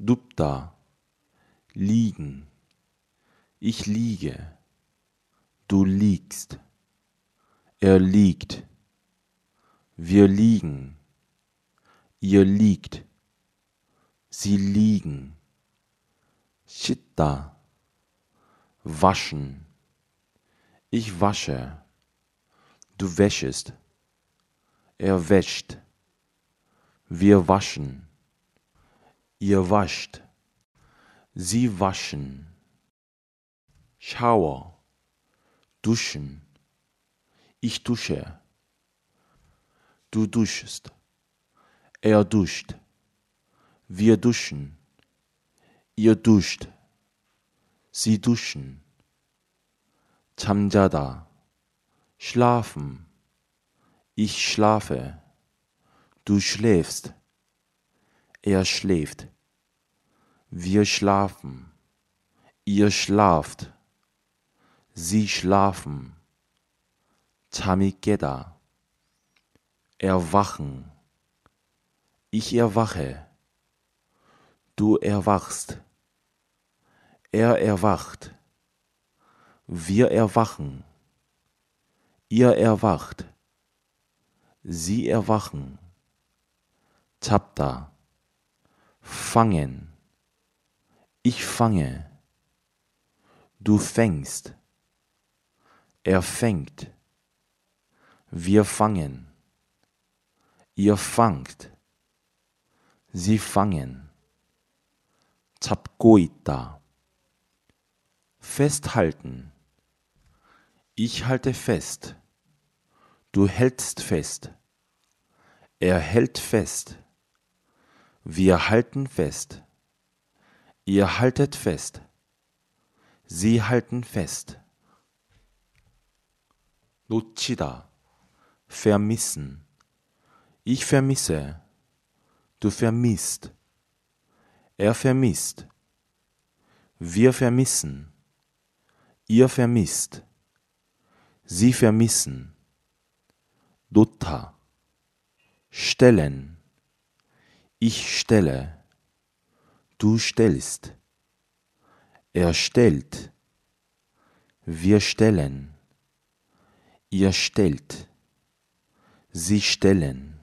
Dupta, liegen. Ich liege. Du liegst. Er liegt. Wir liegen. Ihr liegt. Sie liegen. Chitta. Waschen. Ich wasche. Du wäschest. Er wäscht. Wir waschen. Ihr wascht. Sie waschen. Schauer. Duschen. Ich dusche. Du duschst. Er duscht. Wir duschen. Ihr duscht. Sie duschen. 잠자다. Schlafen. Ich schlafe. Du schläfst. Er schläft. Wir schlafen. Ihr schlaft. Sie schlafen. Tamigeda. Erwachen. Ich erwache. Du erwachst. Er erwacht. Wir erwachen. Ihr erwacht. Sie erwachen. Chapter fangen. Ich fange. Du fängst. Er fängt. Wir fangen. Ihr fangt. Sie fangen. Zapkoita. Festhalten. Ich halte fest. Du hältst fest. Er hält fest. Wir halten fest. Ihr haltet fest. Sie halten fest. 놓치다. Vermissen. Ich vermisse. Du vermisst. Er vermisst. Wir vermissen. Ihr vermisst. Sie vermissen. Dotta. Stellen. Ich stelle, du stellst, er stellt, wir stellen, ihr stellt, sie stellen.